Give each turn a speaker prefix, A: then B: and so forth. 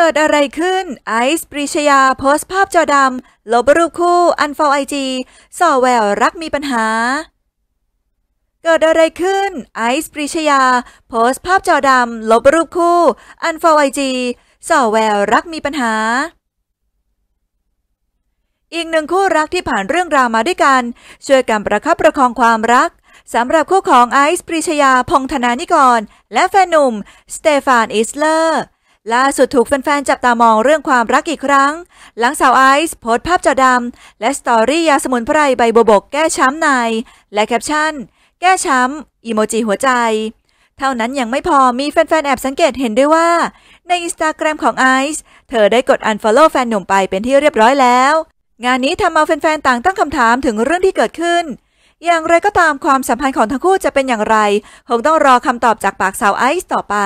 A: เกิดอะไรขึ้นไอซ์ปริชยาโพสต์ภาพจอดำลบรูปคู่อันฟอลไอจีส่อแววรักมีปัญหา เกิดอะไรขึ้น ไอซ์ปริชยา โพสต์ภาพจอดำลบรูปคู่อันฟอลไอจีส่อแววรักมีปัญหา อีกหนึ่งคู่รักที่ผ่านเรื่องราวมาด้วยกัน ช่วยกันประคับประคองความรักสำหรับคู่ของไอซ์ปริชยาพงธนานิกร และแฟนหนุ่มสเตฟานอิสเลอร์ล่าสุดถูกแฟนๆ จับตามองเรื่องความรักอีกครั้ง หลังสาวไอซ์โพสภาพจอดำและสตอรี่ยาสมุนไพรใบโบบกแก้ช้ำใน และแคปชั่น แก้ช้ำอีโมจิหัวใจ เท่านั้นยังไม่พอมีแฟนๆ แอบสังเกตเห็นด้วยว่า ในอินสตาแกรมของไอซ์เธอได้กด unfollow แฟนหนุ่มไปเป็นที่เรียบร้อยแล้วงานนี้ทำเอาแฟนๆ ต่างตั้งคำถามถึงเรื่องที่เกิดขึ้น อย่างไรก็ตามความสัมพันธ์ของทั้งคู่จะเป็นอย่างไรคงต้องรอคำตอบจากปากสาวไอซ์ต่อไป